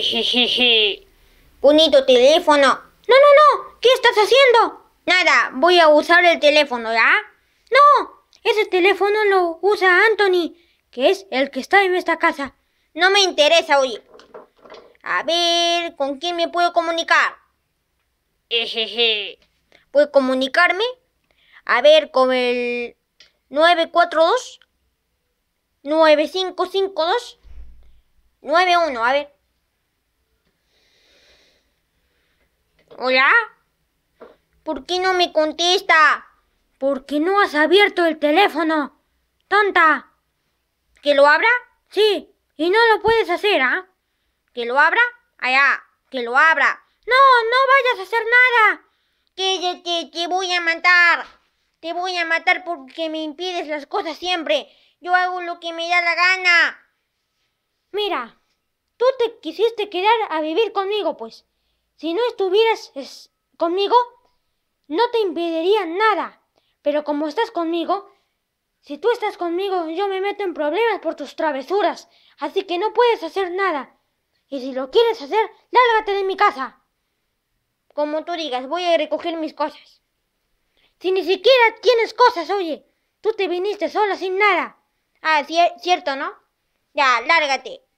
Bonito teléfono. No, no, no. ¿Qué estás haciendo? Nada, voy a usar el teléfono, ¿ya? No, ese teléfono lo usa Anthony, que es el que está en esta casa. No me interesa, oye. A ver, ¿con quién me puedo comunicar? Ejeje. ¿Puedo comunicarme? A ver, con el 942 9552 91, a ver. ¿Hola? ¿Por qué no me contesta? Porque no has abierto el teléfono? ¡Tonta! ¿Que lo abra? Sí. Y no lo puedes hacer, ¿ah? ¿Que lo abra? Allá. Que lo abra. No, no vayas a hacer nada. Que te, te voy a matar. Te voy a matar porque me impides las cosas siempre. Yo hago lo que me da la gana. Mira, tú te quisiste quedar a vivir conmigo, pues. Si no estuvieras conmigo, no te impediría nada. Pero como estás conmigo, si tú estás conmigo, yo me meto en problemas por tus travesuras. Así que no puedes hacer nada. Y si lo quieres hacer, lárgate de mi casa. Como tú digas, voy a recoger mis cosas. Si ni siquiera tienes cosas, oye. Tú te viniste sola sin nada. Ah, cierto, ¿no? Ya, lárgate.